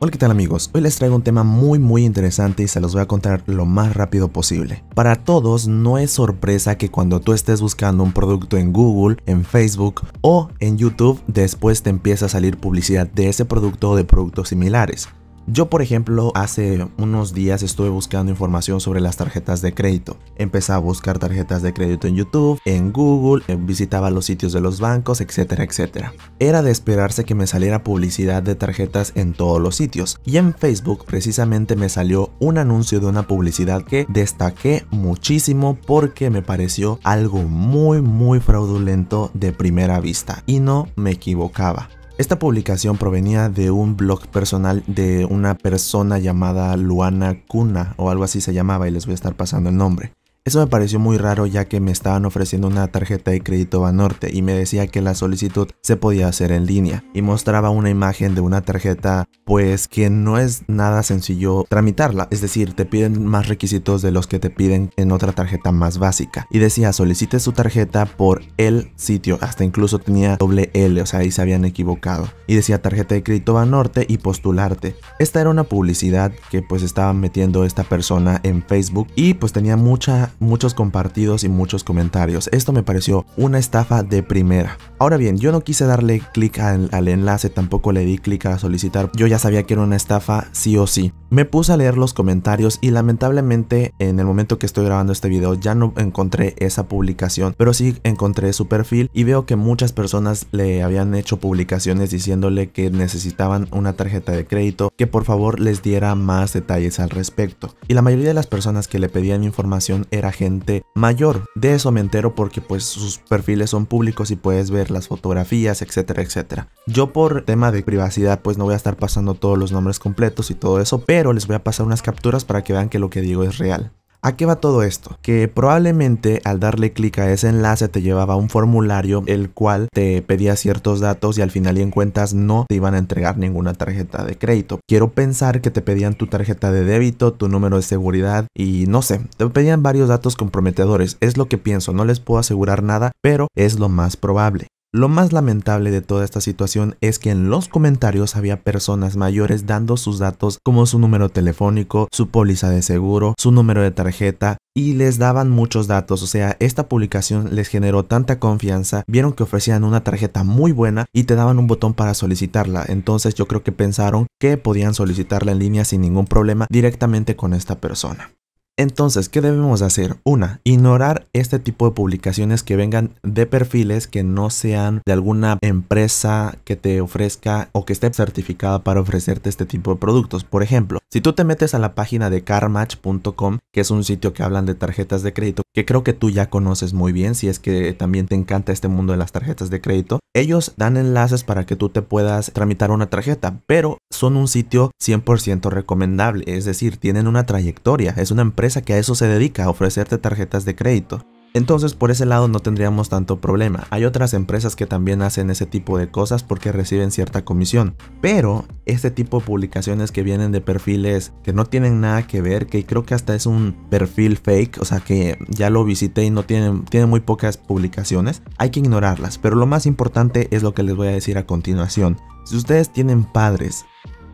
Hola qué tal amigos, hoy les traigo un tema muy muy interesante y se los voy a contar lo más rápido posible. Para todos no es sorpresa que cuando tú estés buscando un producto en Google, en Facebook o en YouTube, después te empieza a salir publicidad de ese producto o de productos similares. Yo, por ejemplo, hace unos días estuve buscando información sobre las tarjetas de crédito. Empecé a buscar tarjetas de crédito en YouTube, en Google, eh, visitaba los sitios de los bancos, etcétera, etcétera. Era de esperarse que me saliera publicidad de tarjetas en todos los sitios. Y en Facebook precisamente me salió un anuncio de una publicidad que destaqué muchísimo porque me pareció algo muy, muy fraudulento de primera vista. Y no me equivocaba. Esta publicación provenía de un blog personal de una persona llamada Luana Cuna o algo así se llamaba y les voy a estar pasando el nombre. Eso me pareció muy raro ya que me estaban ofreciendo una tarjeta de crédito Banorte y me decía que la solicitud se podía hacer en línea y mostraba una imagen de una tarjeta pues que no es nada sencillo tramitarla, es decir, te piden más requisitos de los que te piden en otra tarjeta más básica y decía solicite su tarjeta por el sitio, hasta incluso tenía doble L, o sea, ahí se habían equivocado y decía tarjeta de crédito Banorte y postularte. Esta era una publicidad que pues estaba metiendo esta persona en Facebook y pues tenía mucha muchos compartidos y muchos comentarios. Esto me pareció una estafa de primera. Ahora bien, yo no quise darle clic al, enlace, tampoco le di clic a solicitar. Yo ya sabía que era una estafa sí o sí. Me puse a leer los comentarios y lamentablemente en el momento que estoy grabando este video ya no encontré esa publicación, pero sí encontré su perfil y veo que muchas personas le habían hecho publicaciones diciéndole que necesitaban una tarjeta de crédito, que por favor les diera más detalles al respecto. Y la mayoría de las personas que le pedían información era gente mayor. De eso me entero porque pues sus perfiles son públicos y puedes ver las fotografías, etcétera, etcétera. Yo por tema de privacidad pues no voy a estar pasando todos los nombres completos y todo eso, pero les voy a pasar unas capturas para que vean que lo que digo es real. ¿A qué va todo esto? Que probablemente al darle clic a ese enlace te llevaba un formulario el cual te pedía ciertos datos y al final y en cuentas no te iban a entregar ninguna tarjeta de crédito. Quiero pensar que te pedían tu tarjeta de débito, tu número de seguridad y no sé, te pedían varios datos comprometedores. Es lo que pienso, no les puedo asegurar nada, pero es lo más probable. Lo más lamentable de toda esta situación es que en los comentarios había personas mayores dando sus datos como su número telefónico, su póliza de seguro, su número de tarjeta, y les daban muchos datos, o sea, esta publicación les generó tanta confianza, vieron que ofrecían una tarjeta muy buena y te daban un botón para solicitarla, entonces yo creo que pensaron que podían solicitarla en línea sin ningún problema directamente con esta persona. Entonces, ¿qué debemos hacer? Una, ignorar este tipo de publicaciones que vengan de perfiles que no sean de alguna empresa que te ofrezca o que esté certificada para ofrecerte este tipo de productos. Por ejemplo, si tú te metes a la página de carmatch.com, que es un sitio que hablan de tarjetas de crédito, que creo que tú ya conoces muy bien si es que también te encanta este mundo de las tarjetas de crédito, ellos dan enlaces para que tú te puedas tramitar una tarjeta, pero son un sitio 100% recomendable, es decir, tienen una trayectoria, es una empresa que a eso se dedica, a ofrecerte tarjetas de crédito. Entonces por ese lado no tendríamos tanto problema. Hay otras empresas que también hacen ese tipo de cosas porque reciben cierta comisión. Pero este tipo de publicaciones que vienen de perfiles que no tienen nada que ver, que creo que hasta es un perfil fake, o sea que ya lo visité y no tienen, tienen muy pocas publicaciones, hay que ignorarlas. Pero lo más importante es lo que les voy a decir a continuación. Si ustedes tienen padres,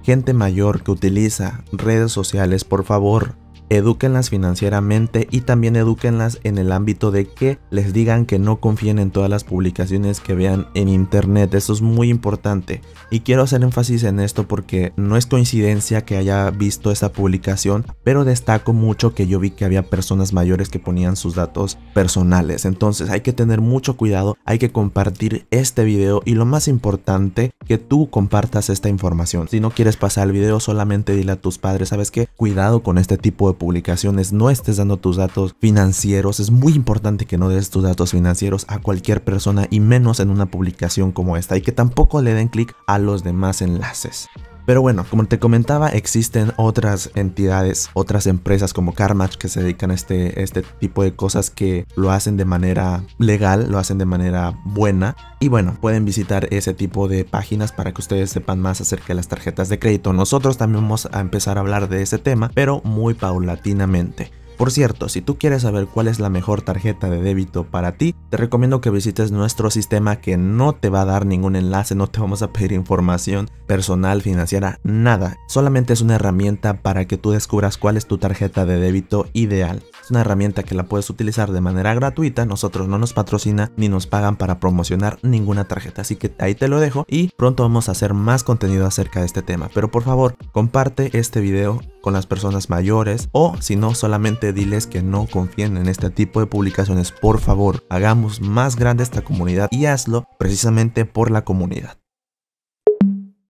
gente mayor que utiliza redes sociales, por favor, edúquenlas financieramente y también edúquenlas en el ámbito de que les digan que no confíen en todas las publicaciones que vean en internet. Eso es muy importante. Y quiero hacer énfasis en esto porque no es coincidencia que haya visto esa publicación, pero destaco mucho que yo vi que había personas mayores que ponían sus datos personales. Entonces hay que tener mucho cuidado, hay que compartir este video y lo más importante, que tú compartas esta información. Si no quieres pasar el video, solamente dile a tus padres, ¿sabes qué? Cuidado con este tipo de publicaciones, no estés dando tus datos financieros. Es muy importante que no des tus datos financieros a cualquier persona y menos en una publicación como esta y que tampoco le den clic a los demás enlaces. Pero bueno, como te comentaba, existen otras entidades, otras empresas como CarMatch que se dedican a este, este tipo de cosas que lo hacen de manera legal, lo hacen de manera buena. Y bueno, pueden visitar ese tipo de páginas para que ustedes sepan más acerca de las tarjetas de crédito. Nosotros también vamos a empezar a hablar de ese tema, pero muy paulatinamente. Por cierto, si tú quieres saber cuál es la mejor tarjeta de débito para ti, te recomiendo que visites nuestro sistema que no te va a dar ningún enlace, no te vamos a pedir información personal, financiera, nada. Solamente es una herramienta para que tú descubras cuál es tu tarjeta de débito ideal. Es una herramienta que la puedes utilizar de manera gratuita, nosotros no nos patrocina ni nos pagan para promocionar ninguna tarjeta, así que ahí te lo dejo y pronto vamos a hacer más contenido acerca de este tema. Pero por favor, comparte este video con las personas mayores o si no solamente diles que no confíen en este tipo de publicaciones. Por favor, hagamos más grande esta comunidad y hazlo precisamente por la comunidad.